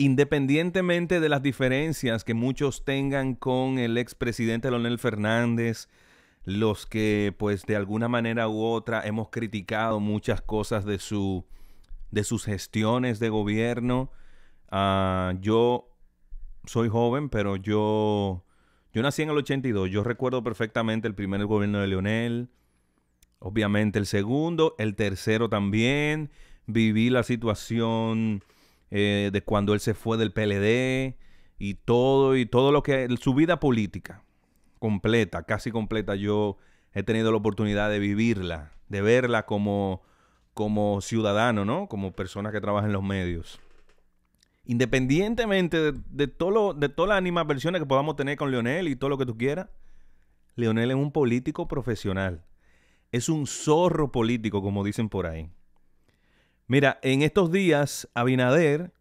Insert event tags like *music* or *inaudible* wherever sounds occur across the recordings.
independientemente de las diferencias que muchos tengan con el expresidente Leonel Fernández, los que pues de alguna manera u otra hemos criticado muchas cosas de, su, de sus gestiones de gobierno, ah, yo soy joven, pero yo, yo nací en el 82, yo recuerdo perfectamente el primer gobierno de Leonel, obviamente el segundo, el tercero también, viví la situación eh, de cuando él se fue del PLD y todo, y todo lo que, su vida política completa, casi completa, yo he tenido la oportunidad de vivirla, de verla como, como ciudadano, ¿no? Como persona que trabaja en los medios. Independientemente de, todo lo, de todas las versiones que podamos tener con Leonel y todo lo que tú quieras, Leonel es un político profesional. Es un zorro político, como dicen por ahí. Mira, en estos días, Abinader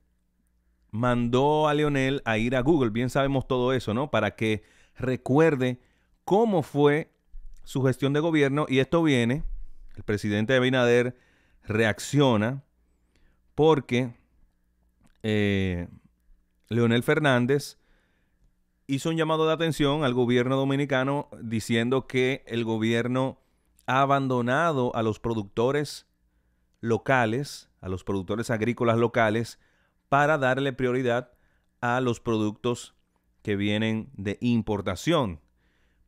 mandó a Leonel a ir a Google, bien sabemos todo eso, ¿no? Para que recuerde cómo fue su gestión de gobierno y esto viene, el presidente Abinader reacciona porque eh, Leonel Fernández hizo un llamado de atención al gobierno dominicano diciendo que el gobierno ha abandonado a los productores locales, a los productores agrícolas locales, para darle prioridad a los productos que vienen de importación.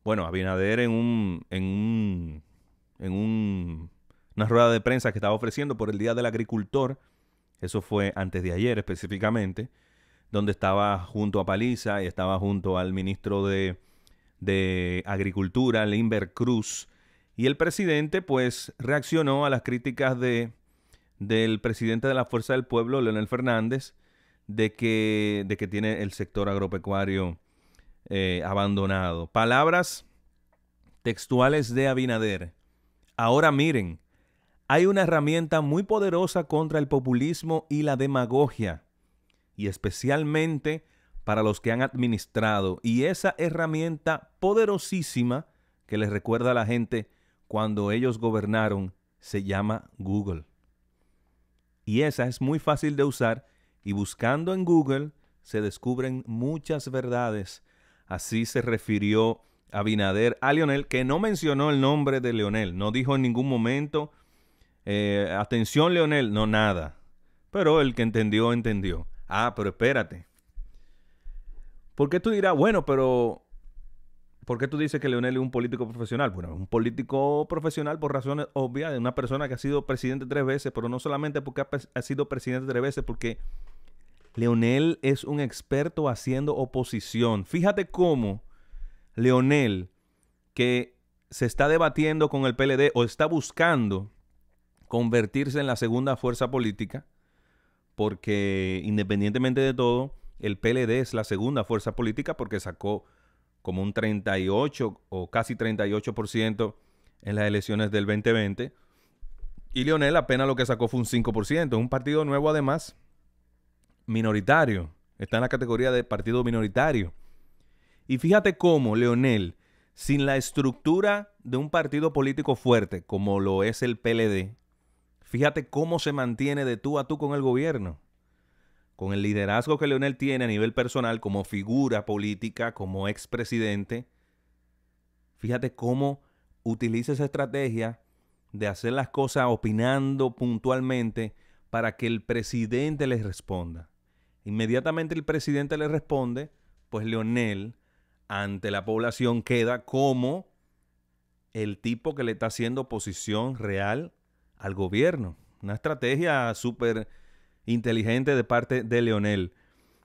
Bueno, Abinader en un, en un, en una rueda de prensa que estaba ofreciendo por el Día del Agricultor, eso fue antes de ayer específicamente, donde estaba junto a Paliza y estaba junto al ministro de, de Agricultura, Limber Cruz, y el presidente pues reaccionó a las críticas de del presidente de la Fuerza del Pueblo, Leonel Fernández, de que, de que tiene el sector agropecuario eh, abandonado. Palabras textuales de Abinader. Ahora miren, hay una herramienta muy poderosa contra el populismo y la demagogia, y especialmente para los que han administrado. Y esa herramienta poderosísima que les recuerda a la gente cuando ellos gobernaron se llama Google. Y esa es muy fácil de usar y buscando en Google se descubren muchas verdades. Así se refirió Abinader a Lionel que no mencionó el nombre de Leonel, no dijo en ningún momento, eh, atención Leonel, no nada. Pero el que entendió, entendió. Ah, pero espérate. ¿Por qué tú dirás, bueno, pero ¿Por qué tú dices que Leonel es un político profesional? Bueno, un político profesional por razones obvias de una persona que ha sido presidente tres veces, pero no solamente porque ha, ha sido presidente tres veces, porque Leonel es un experto haciendo oposición. Fíjate cómo Leonel, que se está debatiendo con el PLD o está buscando convertirse en la segunda fuerza política, porque independientemente de todo, el PLD es la segunda fuerza política porque sacó como un 38 o casi 38% en las elecciones del 2020. Y Leonel apenas lo que sacó fue un 5%. Un partido nuevo además, minoritario. Está en la categoría de partido minoritario. Y fíjate cómo Leonel, sin la estructura de un partido político fuerte como lo es el PLD, fíjate cómo se mantiene de tú a tú con el gobierno con el liderazgo que Leonel tiene a nivel personal como figura política, como expresidente, fíjate cómo utiliza esa estrategia de hacer las cosas opinando puntualmente para que el presidente le responda. Inmediatamente el presidente le responde, pues Leonel ante la población queda como el tipo que le está haciendo oposición real al gobierno. Una estrategia súper inteligente de parte de Leonel.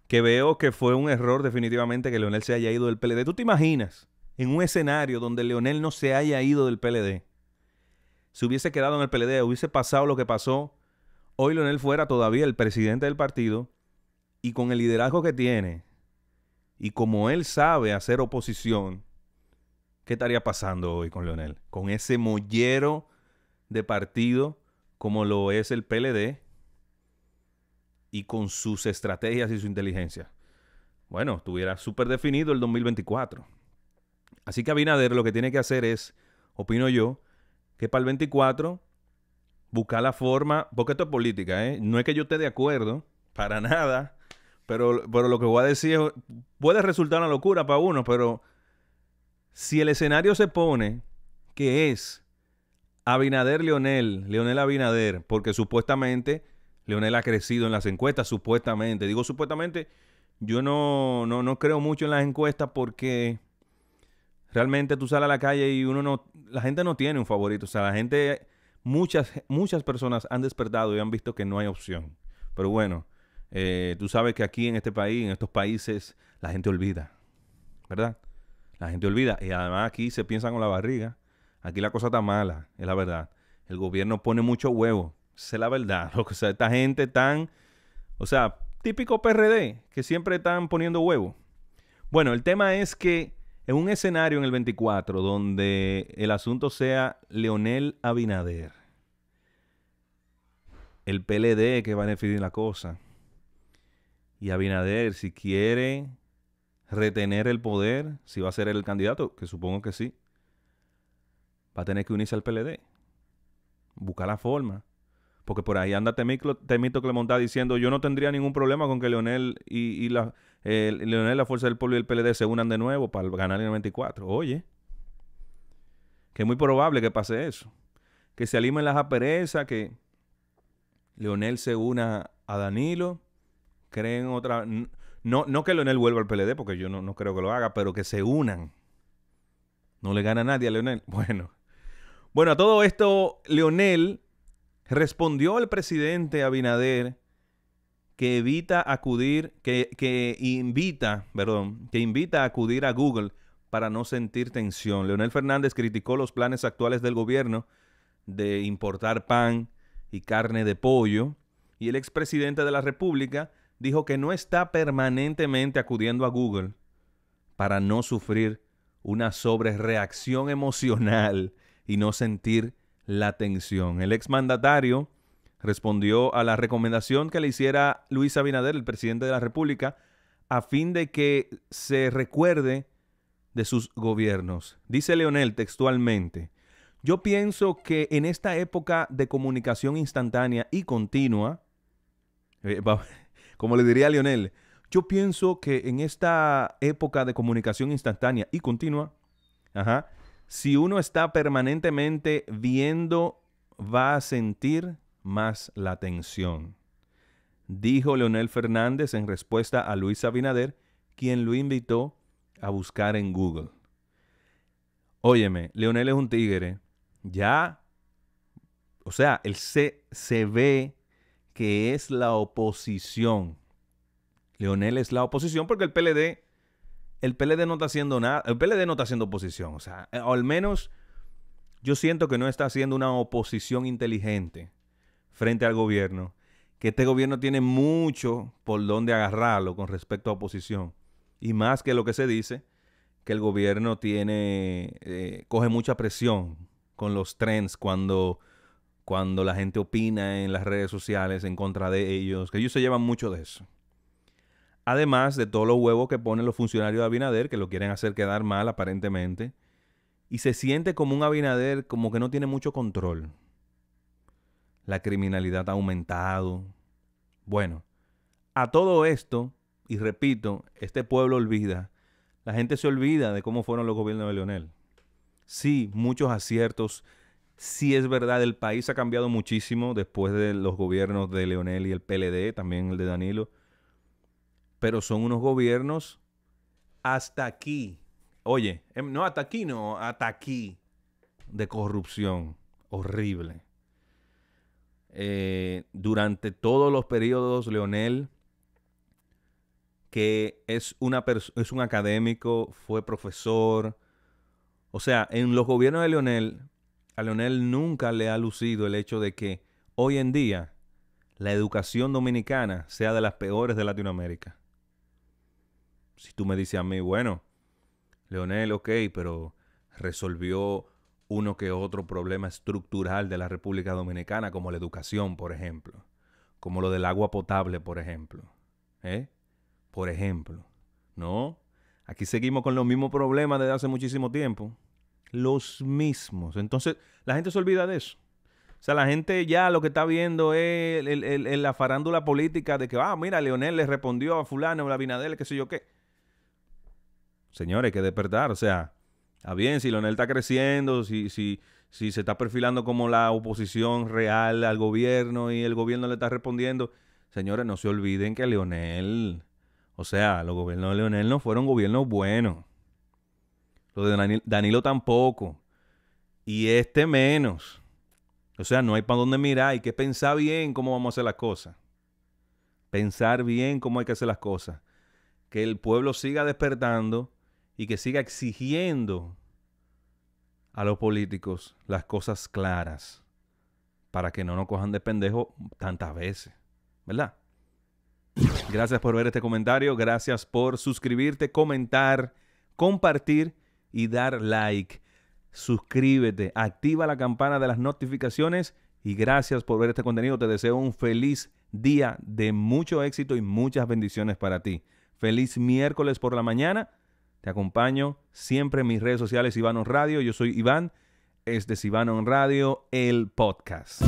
Que veo que fue un error definitivamente que Leonel se haya ido del PLD. ¿Tú te imaginas en un escenario donde Leonel no se haya ido del PLD? Si hubiese quedado en el PLD, hubiese pasado lo que pasó, hoy Leonel fuera todavía el presidente del partido y con el liderazgo que tiene y como él sabe hacer oposición, ¿qué estaría pasando hoy con Leonel? Con ese mollero de partido como lo es el PLD y con sus estrategias y su inteligencia. Bueno, estuviera súper definido el 2024. Así que Abinader lo que tiene que hacer es, opino yo, que para el 24 buscar la forma, porque esto es política, ¿eh? no es que yo esté de acuerdo, para nada, pero, pero lo que voy a decir es, puede resultar una locura para uno, pero si el escenario se pone que es Abinader Leonel, Leonel Abinader, porque supuestamente Leonel ha crecido en las encuestas, supuestamente. Digo supuestamente, yo no, no, no creo mucho en las encuestas porque realmente tú sales a la calle y uno no, la gente no tiene un favorito. O sea, la gente, muchas, muchas personas han despertado y han visto que no hay opción. Pero bueno, eh, tú sabes que aquí en este país, en estos países, la gente olvida, ¿verdad? La gente olvida. Y además aquí se piensa con la barriga. Aquí la cosa está mala, es la verdad. El gobierno pone mucho huevo. Se la verdad, *laughs* O sea, esta gente tan. O sea, típico PRD, que siempre están poniendo huevo. Bueno, el tema es que en un escenario en el 24 donde el asunto sea Leonel Abinader, el PLD que va a definir la cosa, y Abinader, si quiere retener el poder, si va a ser el candidato, que supongo que sí, va a tener que unirse al PLD, buscar la forma. Porque por ahí anda Temito, Temito diciendo, yo no tendría ningún problema con que Leonel y, la, eh, Leonel, la Fuerza del Pueblo y el PLD se unan de nuevo para ganar el 94. Oye, que es muy probable que pase eso. Que se alimen las aperezas, que Leonel se una a Danilo, creen otra... No, no que Leonel vuelva al PLD, porque yo no, creo que lo haga, pero que se unan. No le gana nadie a Leonel. *laughs* Bueno. Bueno, a todo esto, Leonel Respondió el presidente Abinader que evita acudir, que, invita, perdón, que invita a acudir a Google para no sentir tensión. Leonel Fernández criticó los planes actuales del gobierno de importar pan y carne de pollo y el expresidente de la República dijo que no está permanentemente acudiendo a Google para no sufrir una sobrereacción emocional y no sentir la atención. El exmandatario respondió a la recomendación que le hiciera Luis Abinader, el presidente de la República, a fin de que se recuerde de sus gobiernos. Dice Leonel textualmente, yo pienso que en esta época de comunicación instantánea y continua, eh, *laughs* como le diría a Leonel, yo pienso que en esta época de comunicación instantánea y continua, ajá, si uno está permanentemente viendo, va a sentir más la tensión. Dijo Leonel Fernández en respuesta a Luis Abinader, quien lo invitó a buscar en Google. Óyeme, Leonel es un tigre. Ya, o sea, él se, se ve que es la oposición. Leonel es la oposición porque el PLD el PLD no está haciendo nada, el no está haciendo oposición, o sea, eh, al menos yo siento que no está haciendo una oposición inteligente frente al gobierno, que este gobierno tiene mucho por donde agarrarlo con respecto a oposición, y más que lo que se dice, que el gobierno tiene, eh, coge mucha presión con los trends cuando, cuando la gente opina en las redes sociales en contra de ellos, que ellos se llevan mucho de eso. Además de todos los huevos que ponen los funcionarios de Abinader, que lo quieren hacer quedar mal aparentemente. Y se siente como un Abinader como que no tiene mucho control. La criminalidad ha aumentado. Bueno, a todo esto, y repito, este pueblo olvida. La gente se olvida de cómo fueron los gobiernos de Leonel. Sí, muchos aciertos. Sí es verdad, el país ha cambiado muchísimo después de los gobiernos de Leonel y el PLD, también el de Danilo pero son unos gobiernos hasta aquí. Oye, em, no hasta aquí, no, hasta aquí de corrupción horrible. Eh, durante todos los periodos, Leonel, que es, una es un académico, fue profesor. O sea, en los gobiernos de Leonel, a Leonel nunca le ha lucido el hecho de que hoy en día la educación dominicana sea de las peores de Latinoamérica si tú me dices a mí, bueno, Leonel, ok, pero resolvió uno que otro problema estructural de la República Dominicana, como la educación, por ejemplo, como lo del agua potable, por ejemplo. ¿Eh? Por ejemplo, ¿no? Aquí seguimos con los mismos problemas desde hace muchísimo tiempo. Los mismos. Entonces, la gente se olvida de eso. O sea, la gente ya lo que está viendo es la farándula política de que, ah, mira, Leonel le respondió a fulano, a Binadel, qué sé yo qué. Señores, hay que despertar. O sea, está bien, si Leonel está creciendo, si, si, si se está perfilando como la oposición real al gobierno y el gobierno le está respondiendo. Señores, no se olviden que Leonel, o sea, los gobiernos de Leonel no fueron gobiernos buenos. Los de Danilo tampoco. Y este menos. O sea, no hay para dónde mirar, hay que pensar bien cómo vamos a hacer las cosas. Pensar bien cómo hay que hacer las cosas. Que el pueblo siga despertando y que siga exigiendo a los políticos las cosas claras para que no nos cojan de pendejo tantas veces, ¿verdad? Gracias por ver este comentario, gracias por suscribirte, comentar, compartir y dar like. Suscríbete, activa la campana de las notificaciones y gracias por ver este contenido. Te deseo un feliz día de mucho éxito y muchas bendiciones para ti. Feliz miércoles por la mañana te acompaño siempre en mis redes sociales, Iván On Radio. Yo soy Iván. Este es Iván On Radio, el podcast.